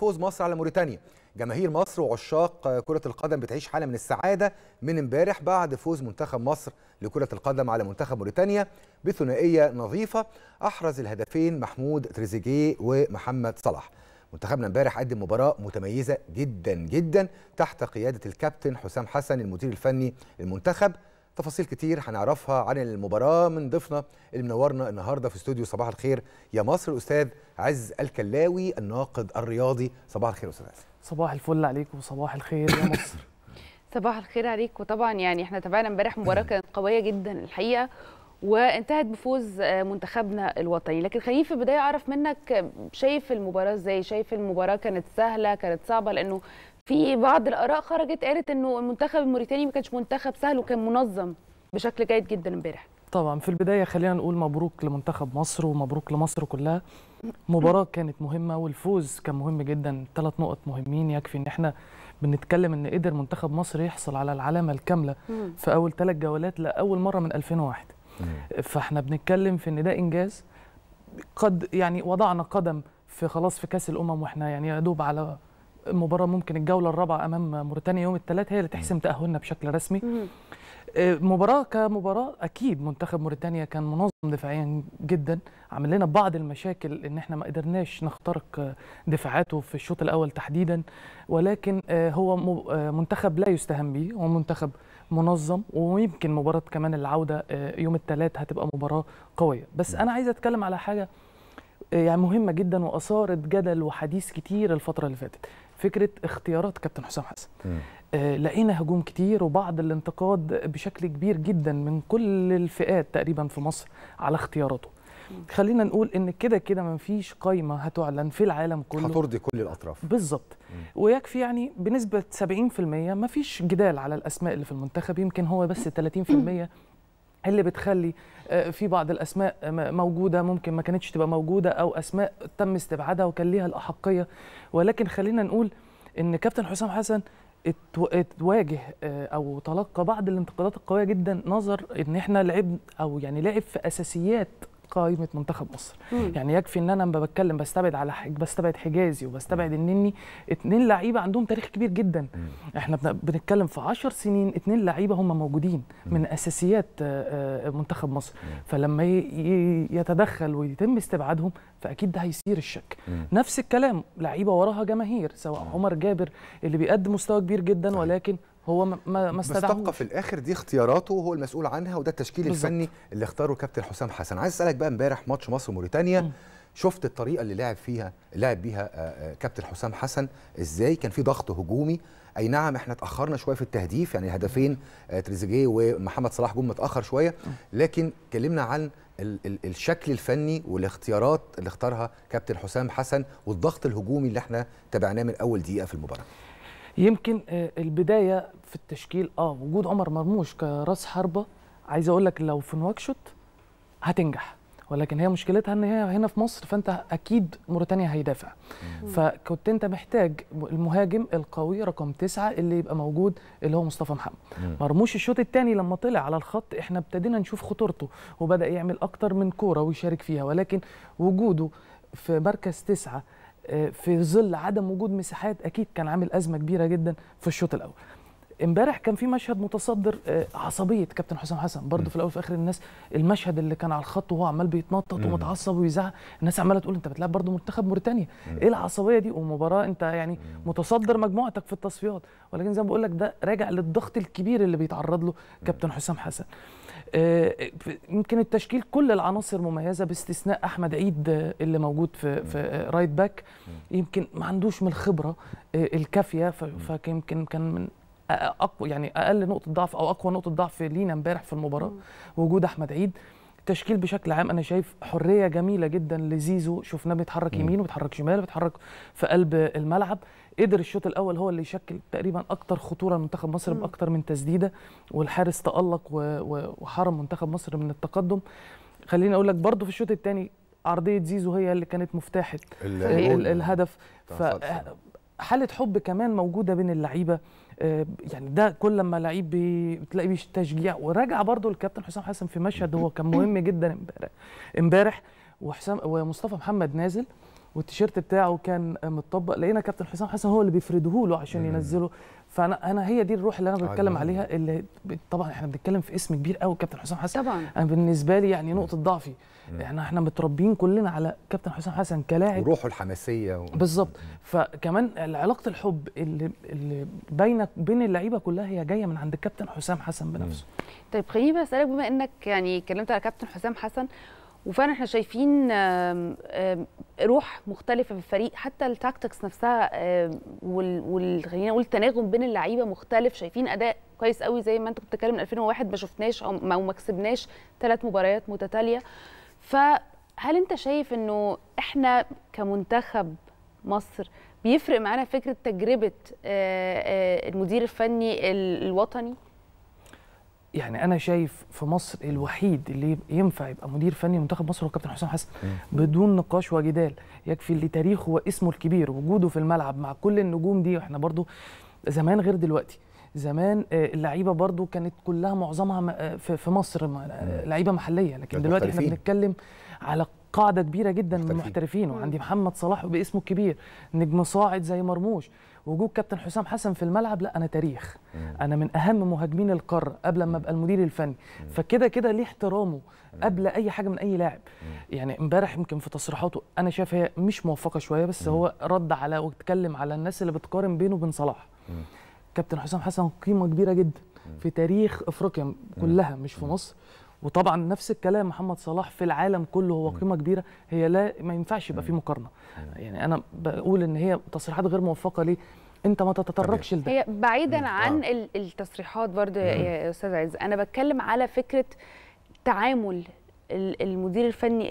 فوز مصر على موريتانيا جماهير مصر وعشاق كرة القدم بتعيش حالة من السعادة من امبارح بعد فوز منتخب مصر لكرة القدم على منتخب موريتانيا بثنائية نظيفة أحرز الهدفين محمود تريزيجيه ومحمد صلاح منتخبنا امبارح قدم مباراة متميزة جدا جدا تحت قيادة الكابتن حسام حسن المدير الفني للمنتخب تفاصيل كتير هنعرفها عن المباراه من ضيفنا اللي منورنا النهارده في استوديو صباح الخير يا مصر الاستاذ عز الكلاوي الناقد الرياضي صباح الخير استاذ عز صباح الفل عليكم وصباح الخير يا مصر صباح الخير عليك وطبعا يعني احنا تابعنا امبارح مباراه كانت قويه جدا الحقيقه وانتهت بفوز آه، منتخبنا الوطني لكن خليني في البدايه اعرف منك آه، شايف المباراه ازاي شايف المباراه كانت سهله كانت صعبه لانه في بعض الاراء خرجت قالت انه المنتخب الموريتاني ما كانش منتخب سهل وكان منظم بشكل جيد جدا امبارح طبعا في البدايه خلينا نقول مبروك لمنتخب مصر ومبروك لمصر كلها مباراه كانت مهمه والفوز كان مهم جدا ثلاث نقط مهمين يكفي ان احنا بنتكلم ان قدر منتخب مصر يحصل على العلامه الكامله في اول ثلاث جولات لاول مره من 2001 فاحنا بنتكلم في ان ده انجاز قد يعني وضعنا قدم في خلاص في كاس الامم واحنا يعني يا دوب على مباراه ممكن الجوله الرابعه امام موريتانيا يوم الثلاث هي اللي تحسم تاهلنا بشكل رسمي آه، مباراه كمباراه اكيد منتخب موريتانيا كان منظم دفاعيا جدا عمل لنا بعض المشاكل ان احنا ما قدرناش نخترق آه، دفاعاته في الشوط الاول تحديدا ولكن آه، هو منتخب لا يستهان به هو منتخب منظم ويمكن مباراه كمان العوده يوم الثلاث هتبقى مباراه قويه بس انا عايز اتكلم على حاجه يعني مهمه جدا واثارت جدل وحديث كتير الفتره اللي فاتت فكره اختيارات كابتن حسام حسن آه لقينا هجوم كتير وبعض الانتقاد بشكل كبير جدا من كل الفئات تقريبا في مصر على اختياراته خلينا نقول ان كده كده ما فيش قايمه هتعلن في العالم كله هترضي كل الاطراف بالظبط ويكفي يعني بنسبه 70% ما فيش جدال على الاسماء اللي في المنتخب يمكن هو بس 30% اللي بتخلي آه، في بعض الاسماء آه، موجوده ممكن ما كانتش تبقى موجوده او اسماء تم استبعادها وكان ليها الاحقيه ولكن خلينا نقول ان كابتن حسام حسن اتواجه آه، او تلقى بعض الانتقادات القويه جدا نظر ان احنا لعب او يعني لعب في اساسيات قائمه منتخب مصر مم. يعني يكفي ان انا لما بتكلم بستبعد على حج بستبعد حجازي وبستبعد النني اثنين لعيبه عندهم تاريخ كبير جدا مم. احنا بنتكلم في 10 سنين اثنين لعيبه هم موجودين مم. من اساسيات آه، آه، منتخب مصر مم. فلما يتدخل ويتم استبعادهم فاكيد ده هيثير الشك مم. نفس الكلام لعيبه وراها جماهير سواء مم. عمر جابر اللي بيقدم مستوى كبير جدا صحيح. ولكن هو ما ما استدعوش بس تبقى في الاخر دي اختياراته وهو المسؤول عنها وده التشكيل بالزبط. الفني اللي اختاره كابتن حسام حسن عايز اسالك بقى امبارح ماتش مصر وموريتانيا شفت الطريقه اللي لعب فيها لعب بيها آه، آه، كابتن حسام حسن ازاي كان في ضغط هجومي اي نعم احنا اتاخرنا شويه في التهديف يعني هدفين آه، تريزيجيه ومحمد صلاح جم متاخر شويه لكن كلمنا عن الشكل الفني والاختيارات اللي اختارها كابتن حسام حسن والضغط الهجومي اللي احنا تابعناه من اول دقيقه في المباراه يمكن آه، البدايه في التشكيل اه وجود عمر مرموش كراس حربه عايز اقول لك لو في نواكشوت هتنجح ولكن هي مشكلتها ان هي هنا في مصر فانت اكيد موريتانيا هيدافع فكنت انت محتاج المهاجم القوي رقم تسعة اللي يبقى موجود اللي هو مصطفى محمد مم. مرموش الشوط الثاني لما طلع على الخط احنا ابتدينا نشوف خطورته وبدا يعمل اكتر من كوره ويشارك فيها ولكن وجوده في مركز تسعة آه، في ظل عدم وجود مساحات اكيد كان عامل ازمه كبيره جدا في الشوط الاول امبارح كان في مشهد متصدر آه، عصبيه كابتن حسام حسن برضه في الاول وفي الاخر الناس المشهد اللي كان على الخط وهو عمال بيتنطط ومتعصب ويزعق الناس عماله تقول انت بتلعب برضه منتخب موريتانيا ايه العصبيه دي ومباراه انت يعني متصدر مجموعتك في التصفيات ولكن زي ما بقول لك ده راجع للضغط الكبير اللي بيتعرض له كابتن حسام حسن آه، يمكن التشكيل كل العناصر مميزه باستثناء احمد عيد آه، اللي موجود في في رايت آه، باك يمكن ما عندوش من الخبره الكافيه فيمكن كان من اقوى يعني اقل نقطه ضعف او اقوى نقطه ضعف لينا امبارح في المباراه وجود احمد عيد التشكيل بشكل عام انا شايف حريه جميله جدا لزيزو شفناه بيتحرك يمين وبيتحرك شمال بيتحرك في قلب الملعب قدر الشوط الاول هو اللي يشكل تقريبا اكتر خطوره لمنتخب مصر باكتر من تسديده والحارس تالق وحرم منتخب مصر من التقدم خليني اقول لك برضه في الشوط الثاني عرضيه زيزو هي اللي كانت مفتاحه الهدف حاله حب كمان موجوده بين اللعيبه آه، يعني ده كل ما لعيب بتلاقي بيش تشجيع وراجع برضه الكابتن حسام حسن في مشهد هو كان مهم جدا امبارح امبارح وحسام ومصطفى محمد نازل والتيشيرت بتاعه كان متطبق لقينا كابتن حسام حسن هو اللي بيفرده له عشان ينزله فانا انا هي دي الروح اللي انا بتكلم عليها اللي طبعا احنا بنتكلم في اسم كبير قوي كابتن حسام حسن طبعا انا بالنسبه لي يعني نقطه ضعفي احنا احنا متربيين كلنا على كابتن حسام حسن كلاعب وروحه الحماسيه و... بالظبط فكمان علاقه الحب اللي, اللي بينك بين اللعيبه كلها هي جايه من عند الكابتن حسام حسن بنفسه طيب خليني بسالك بما انك يعني اتكلمت على كابتن حسام حسن وفعلا احنا شايفين روح مختلفه في الفريق حتى التاكتكس نفسها وال خلينا نقول التناغم بين اللعيبه مختلف شايفين اداء كويس قوي زي ما انت كنت بتتكلم من 2001 ما شفناش او ما كسبناش ثلاث مباريات متتاليه فهل انت شايف انه احنا كمنتخب مصر بيفرق معانا فكره تجربه آه، آه، المدير الفني الوطني يعني انا شايف في مصر الوحيد اللي ينفع يبقى مدير فني منتخب مصر هو كابتن حسام حسن بدون نقاش وجدال يكفي لتاريخه واسمه الكبير وجوده في الملعب مع كل النجوم دي واحنا برضو زمان غير دلوقتي زمان آه، اللعيبه برضو كانت كلها معظمها آه، في مصر آه، لعيبه محليه لكن دلوقتي احنا بنتكلم على قاعده كبيره جدا من المحترفين وعندي محمد صلاح باسمه الكبير نجم صاعد زي مرموش وجود كابتن حسام حسن في الملعب لا انا تاريخ انا من اهم مهاجمين القاره قبل ما ابقى المدير الفني فكده كده ليه احترامه قبل اي حاجه من اي لاعب يعني امبارح يمكن في تصريحاته انا شايف هي مش موفقه شويه بس هو رد على واتكلم على الناس اللي بتقارن بينه وبين صلاح كابتن حسام حسن قيمه كبيره جدا في تاريخ افريقيا كلها مش في مصر وطبعا نفس الكلام محمد صلاح في العالم كله هو قيمه كبيره هي لا ما ينفعش يبقى في مقارنه يعني انا بقول ان هي تصريحات غير موفقه ليه انت ما تتطرقش لده هي بعيدا عن آه. التصريحات برضه يا استاذ عز انا بتكلم على فكره تعامل المدير الفني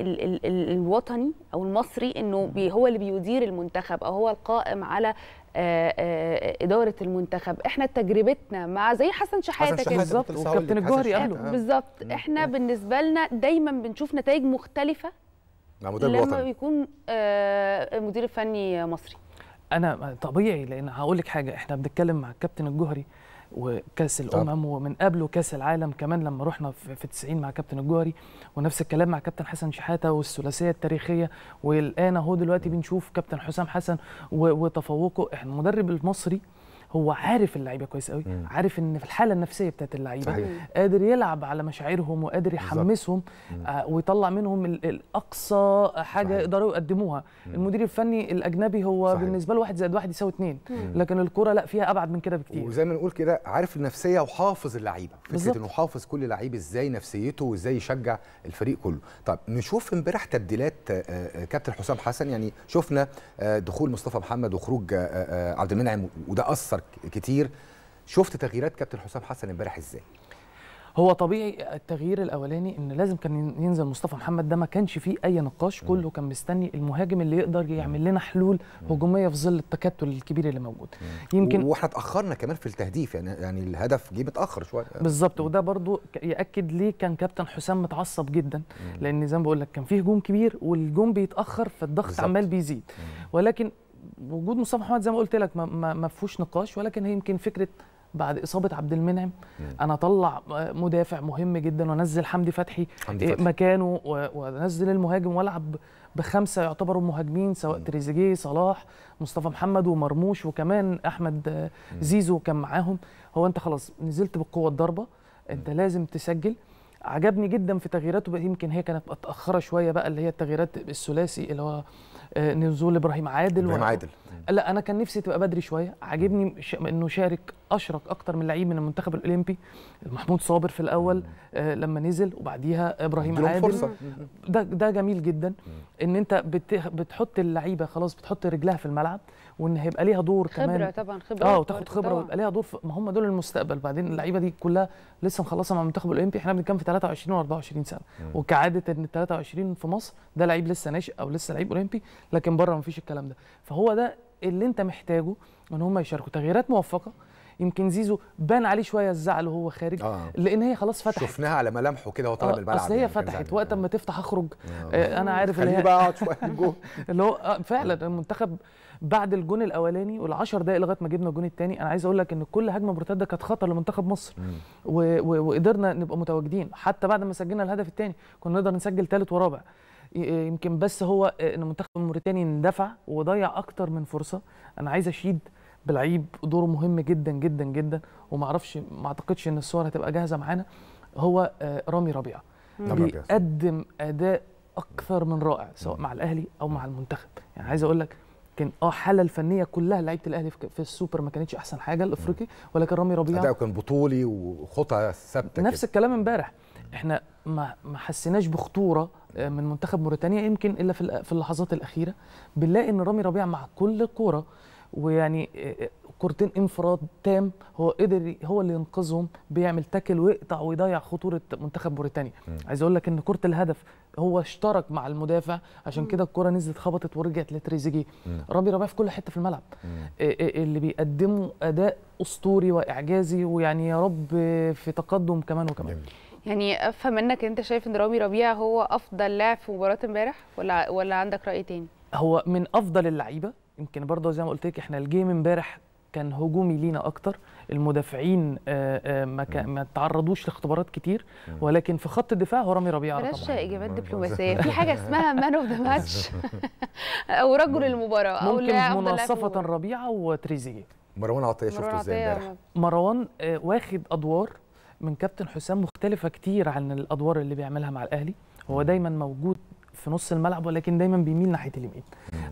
الوطني او المصري انه هو اللي بيدير المنتخب او هو القائم على آه، آه، اداره المنتخب احنا تجربتنا مع زي حسن شحاته كده بالظبط وكابتن الجوهري قال بالظبط احنا بالنسبه لنا دايما بنشوف نتائج مختلفه مع نعم، مدير لما الوطن. بيكون آه، المدير الفني مصري انا طبيعي لان هقول لك حاجه احنا بنتكلم مع الكابتن الجوهري وكاس الامم ومن قبله كاس العالم كمان لما رحنا في 90 مع كابتن الجوهري ونفس الكلام مع كابتن حسن شحاته والثلاثيه التاريخيه والان اهو دلوقتي بنشوف كابتن حسام حسن وتفوقه المدرب المصري هو عارف اللعيبه كويس قوي مم. عارف ان في الحاله النفسيه بتاعت اللعيبه قادر يلعب على مشاعرهم وقادر يحمسهم آه ويطلع منهم الاقصى حاجه صحيح. يقدروا يقدموها مم. المدير الفني الاجنبي هو صحيح. بالنسبه له واحد زائد واحد يساوي اثنين لكن الكره لا فيها ابعد من كده بكتير وزي ما نقول كده عارف النفسيه وحافظ اللعيبه فكره انه حافظ كل لعيب ازاي نفسيته وازاي يشجع الفريق كله طب نشوف امبارح تبديلات آه، آه، كابتن حسام حسن يعني شفنا آه، دخول مصطفى محمد وخروج عبد المنعم وده اثر اكتر كتير شفت تغييرات كابتن حسام حسن امبارح ازاي هو طبيعي التغيير الاولاني ان لازم كان ينزل مصطفى محمد ده ما كانش فيه اي نقاش كله كان مستني المهاجم اللي يقدر يعمل لنا حلول هجوميه في ظل التكتل الكبير اللي موجود يمكن واحنا اتاخرنا كمان في التهديف يعني يعني الهدف جه متاخر شويه بالظبط وده برضو ياكد ليه كان كابتن حسام متعصب جدا لان زي ما بقول لك كان فيه هجوم كبير والجون بيتاخر فالضغط عمال بيزيد ولكن وجود مصطفى محمد زي ما قلت لك ما فيهوش نقاش ولكن هي يمكن فكره بعد اصابه عبد المنعم انا اطلع مدافع مهم جدا وانزل حمدي فتحي, حمدي فتح. مكانه وانزل المهاجم والعب بخمسه يعتبروا مهاجمين سواء تريزيجيه صلاح مصطفى محمد ومرموش وكمان احمد زيزو كان معاهم هو انت خلاص نزلت بالقوه الضربه انت لازم تسجل عجبني جدا في تغييراته يمكن هي كانت متاخره شويه بقى اللي هي التغييرات الثلاثي اللي هو آه، نزول ابراهيم عادل ابراهيم عادل لا انا كان نفسي تبقى بدري شويه عاجبني انه شارك اشرك اكتر من لعيب من المنتخب الاولمبي محمود صابر في الاول آه لما نزل وبعديها ابراهيم عادل فرصة. ده ده جميل جدا ان انت بتحط اللعيبه خلاص بتحط رجلها في الملعب وان هيبقى ليها دور خبرة كمان خبره طبعا خبره اه وتاخد خبره ويبقى ليها دور ما هم دول المستقبل بعدين اللعيبه دي كلها لسه مخلصه مع المنتخب الاولمبي احنا بنتكلم في 23 و24 سنه مم. وكعاده ان 23 في مصر ده لعيب لسه ناشئ او لسه لعيب اولمبي لكن بره ما فيش الكلام ده فهو ده اللي انت محتاجه ان هم يشاركوا تغييرات موفقه يمكن زيزو بان عليه شويه الزعل وهو خارج آه. لان هي خلاص فتحت شفناها على ملامحه كده وهو طالع آه. الملعب اصل هي يعني، فتحت وقت ما تفتح اخرج آه. آه. انا عارف اللي هي بقى اللي هو آه، فعلا المنتخب بعد الجون الاولاني وال10 دقائق لغايه ما جبنا الجون الثاني انا عايز اقول لك ان كل هجمه مرتده كانت خطر لمنتخب مصر و... و... وقدرنا نبقى متواجدين حتى بعد ما سجلنا الهدف الثاني كنا نقدر نسجل ثالث ورابع آه، يمكن بس هو آه، ان منتخب موريتاني اندفع وضيع اكتر من فرصه انا عايز اشيد بلعيب دوره مهم جدا جدا جدا وما اعرفش ما اعتقدش ان الصور هتبقى جاهزه معانا هو آه، رامي ربيعه بيقدم اداء اكثر من رائع سواء مع الاهلي او مع المنتخب يعني عايز اقول لك كان اه الحاله الفنيه كلها لعيبه الاهلي في السوبر ما كانتش احسن حاجه الافريقي ولكن رامي ربيعه اداؤه كان بطولي وخطى ثابته نفس الكلام امبارح احنا ما ما حسيناش بخطوره آه، من منتخب موريتانيا يمكن الا في اللحظات الاخيره بنلاقي ان رامي ربيعه مع كل كوره ويعني آه، آه، كورتين انفراد تام هو قدر هو اللي ينقذهم بيعمل تاكل ويقطع ويضيع خطوره منتخب موريتانيا عايز اقول لك ان كره الهدف هو اشترك مع المدافع عشان كده الكره نزلت خبطت ورجعت لتريزيجيه رامي ربيع في كل حته في الملعب آه، اللي بيقدموا اداء اسطوري واعجازي ويعني يا رب في تقدم كمان وكمان جميل. يعني افهم منك انت شايف ان رامي ربيع هو افضل لاعب في مباراه امبارح ولا ولا عندك راي تاني هو من افضل اللعيبه يمكن برضه زي ما قلت لك احنا الجيم امبارح كان هجومي لينا اكتر المدافعين آه، آه، ما ما تعرضوش لاختبارات كتير ولكن في خط الدفاع هو رامي ربيعه طبعا بلاش اجابات دبلوماسيه في حاجه اسمها مان اوف ذا ماتش او رجل المباراه او لا مناصفه ربيعه وتريزيجيه مروان عطيه شفته ازاي امبارح مروان آه، واخد ادوار من كابتن حسام مختلفه كتير عن الادوار اللي بيعملها مع الاهلي هو دايما موجود في نص الملعب ولكن دايما بيميل ناحيه اليمين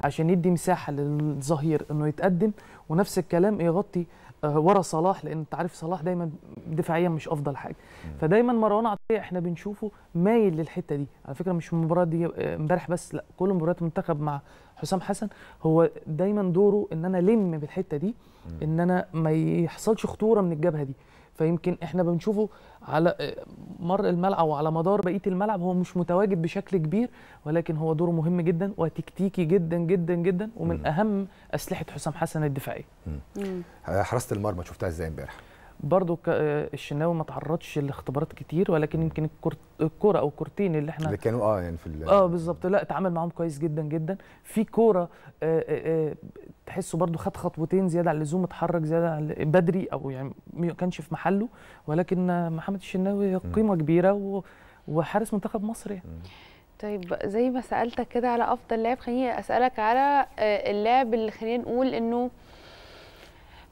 عشان يدي مساحه للظهير انه يتقدم ونفس الكلام يغطي آه، ورا صلاح لان انت عارف صلاح دايما دفاعيا مش افضل حاجه فدايما مروان عطيه احنا بنشوفه مايل للحته دي على فكره مش المباراه دي آه، امبارح بس لا كل مباريات المنتخب مع حسام حسن هو دايما دوره ان انا لم بالحته دي ان انا ما يحصلش خطوره من الجبهه دي فيمكن احنا بنشوفه على آه، مر الملعب وعلى مدار بقيه الملعب هو مش متواجد بشكل كبير ولكن هو دوره مهم جدا وتكتيكي جدا جدا جدا ومن م. اهم اسلحه حسام حسن الدفاعيه آه، حراسه المرمى شفتها ازاي امبارح برضو الشناوي ما تعرضش لاختبارات كتير ولكن يمكن الكره او الكورتين اللي احنا اللي كانوا اه يعني في اه بالظبط لا اتعامل معاهم كويس جدا جدا في كوره آه، آه، آه، تحسه برضو خد خطوتين زياده عن اللزوم اتحرك زياده عن بدري او يعني ما كانش في محله ولكن محمد الشناوي قيمه كبيره وحارس منتخب مصر يعني. طيب زي ما سالتك كده على افضل لاعب خليني اسالك على اللاعب اللي خلينا نقول انه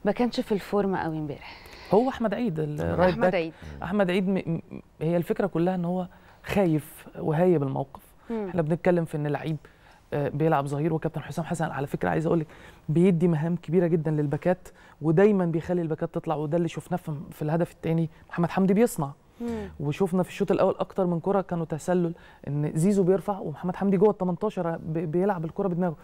ما كانش في الفورمه قوي امبارح هو احمد عيد الرايت احمد عيد احمد عيد م... هي الفكره كلها ان هو خايف وهايب الموقف مم. احنا بنتكلم في ان لعيب آه، بيلعب ظهير وكابتن حسام حسن على فكره عايز اقول لك بيدي مهام كبيره جدا للباكات ودايما بيخلي الباكات تطلع وده اللي شفناه في الهدف الثاني محمد حمدي بيصنع وشفنا في الشوط الاول اكتر من كره كانوا تسلل ان زيزو بيرفع ومحمد حمدي جوه ال 18 آه، بيلعب الكره بدماغه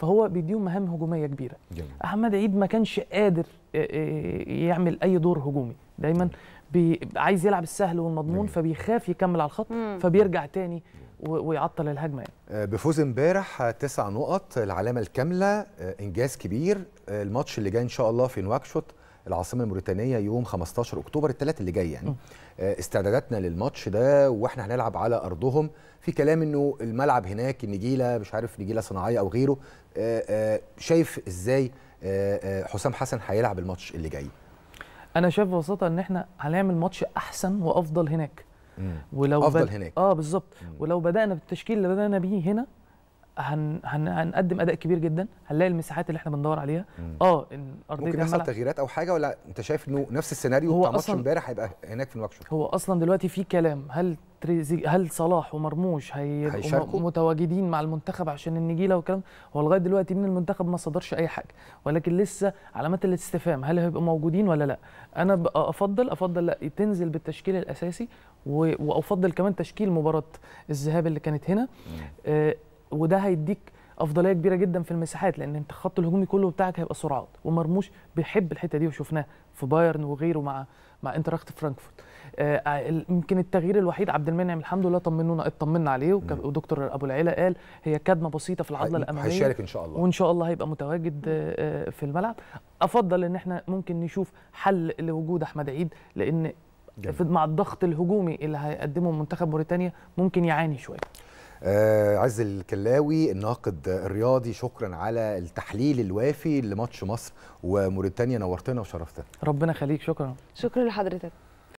فهو بيديهم مهام هجوميه كبيره جميل. احمد عيد ما كانش قادر آه، آه، يعمل اي دور هجومي دايما بي عايز يلعب السهل والمضمون جميل. فبيخاف يكمل على الخط مم. فبيرجع تاني ويعطل الهجمه يعني. آه، بفوز امبارح تسع نقط العلامه الكامله انجاز كبير الماتش اللي جاي ان شاء الله في نواكشوط العاصمه الموريتانيه يوم 15 اكتوبر الثلاث اللي جاي يعني آه، استعداداتنا للماتش ده واحنا هنلعب على ارضهم في كلام انه الملعب هناك النجيله مش عارف نجيله صناعيه او غيره آه، آه، شايف ازاي حسام حسن هيلعب الماتش اللي جاي انا شايف ببساطه ان احنا هنعمل ماتش احسن وافضل هناك ولو افضل بد... هناك اه بالظبط ولو بدانا بالتشكيل اللي بدانا بيه هنا هن هن هنقدم اداء كبير جدا هنلاقي المساحات اللي احنا بندور عليها اه ارضيه ممكن يحصل تغييرات او حاجه ولا انت شايف انه نفس السيناريو بتاع ماتش امبارح هيبقى هناك في نواكشوط هو اصلا دلوقتي في كلام هل تريزي هل صلاح ومرموش هيبقوا متواجدين مع المنتخب عشان النجيله والكلام هو لغايه دلوقتي من المنتخب ما صدرش اي حاجه ولكن لسه علامات الاستفهام هل هيبقوا موجودين ولا لا انا افضل افضل لا تنزل بالتشكيل الاساسي وافضل كمان تشكيل مباراه الذهاب اللي كانت هنا وده هيديك افضليه كبيره جدا في المساحات لان انت خط الهجومي كله بتاعك هيبقى سرعات ومرموش بيحب الحته دي وشفناه في بايرن وغيره مع مع انتراخت فرانكفورت آه، يمكن آه التغيير الوحيد عبد المنعم الحمد لله طمنونا اطمنا عليه ودكتور ابو العيله قال هي كدمه بسيطه في العضله الاماميه هيشارك ان شاء الله وان شاء الله هيبقى متواجد آه في الملعب افضل ان احنا ممكن نشوف حل لوجود احمد عيد لان جميل. مع الضغط الهجومي اللي هيقدمه منتخب موريتانيا ممكن يعاني شويه آه عز الكلاوي الناقد الرياضي شكرا على التحليل الوافي لماتش مصر وموريتانيا نورتنا وشرفتنا ربنا خليك شكرا شكرا لحضرتك